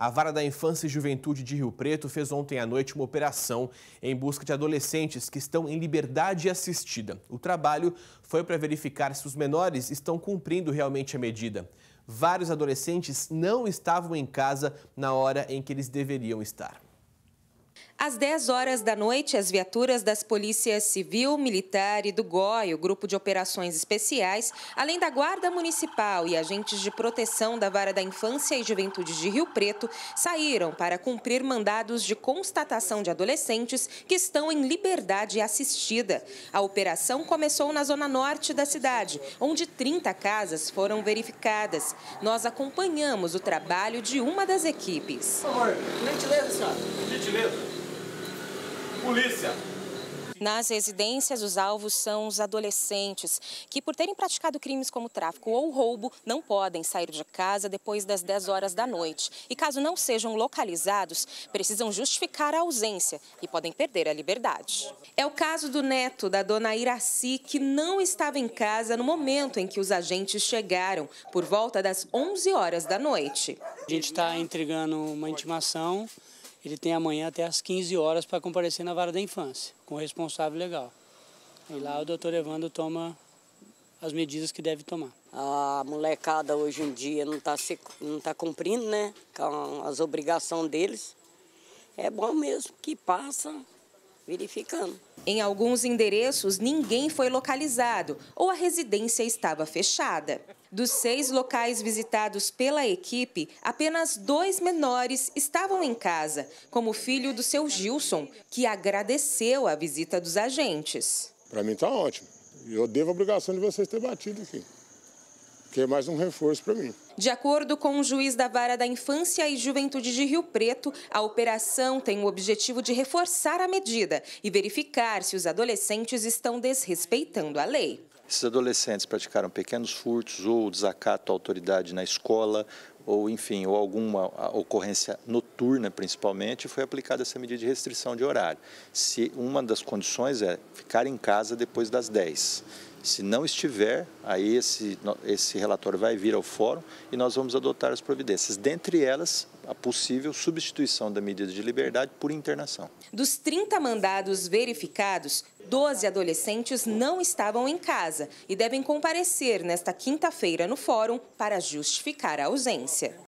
A Vara da Infância e Juventude de Rio Preto fez ontem à noite uma operação em busca de adolescentes que estão em liberdade assistida. O trabalho foi para verificar se os menores estão cumprindo realmente a medida. Vários adolescentes não estavam em casa na hora em que eles deveriam estar. Às 10 horas da noite, as viaturas das polícias civil, militar e do GOI, o Grupo de Operações Especiais, além da Guarda Municipal e agentes de proteção da Vara da Infância e Juventude de Rio Preto, saíram para cumprir mandados de constatação de adolescentes que estão em liberdade assistida. A operação começou na zona norte da cidade, onde 30 casas foram verificadas. Nós acompanhamos o trabalho de uma das equipes. Por favor, gentileza, senhora. Gentileza. Polícia. Nas residências, os alvos são os adolescentes, que por terem praticado crimes como tráfico ou roubo, não podem sair de casa depois das 10 horas da noite. E caso não sejam localizados, precisam justificar a ausência e podem perder a liberdade. É o caso do neto da dona Iraci, que não estava em casa no momento em que os agentes chegaram, por volta das 11 horas da noite. A gente está entregando uma intimação ele tem amanhã até às 15 horas para comparecer na vara da infância, com o responsável legal. E lá o doutor Evandro toma as medidas que deve tomar. A molecada hoje em dia não está não tá cumprindo né, as obrigações deles. É bom mesmo que passa verificando. Em alguns endereços, ninguém foi localizado ou a residência estava fechada. Dos seis locais visitados pela equipe, apenas dois menores estavam em casa, como o filho do seu Gilson, que agradeceu a visita dos agentes. Para mim está ótimo. Eu devo a obrigação de vocês ter batido aqui que é mais um reforço para mim. De acordo com o juiz da Vara da Infância e Juventude de Rio Preto, a operação tem o objetivo de reforçar a medida e verificar se os adolescentes estão desrespeitando a lei. Esses adolescentes praticaram pequenos furtos ou desacato à autoridade na escola, ou enfim, ou alguma ocorrência noturna principalmente, foi aplicada essa medida de restrição de horário. Se uma das condições é ficar em casa depois das 10. Se não estiver, aí esse, esse relatório vai vir ao fórum e nós vamos adotar as providências. Dentre elas, a possível substituição da medida de liberdade por internação. Dos 30 mandados verificados, 12 adolescentes não estavam em casa e devem comparecer nesta quinta-feira no fórum para justificar a ausência.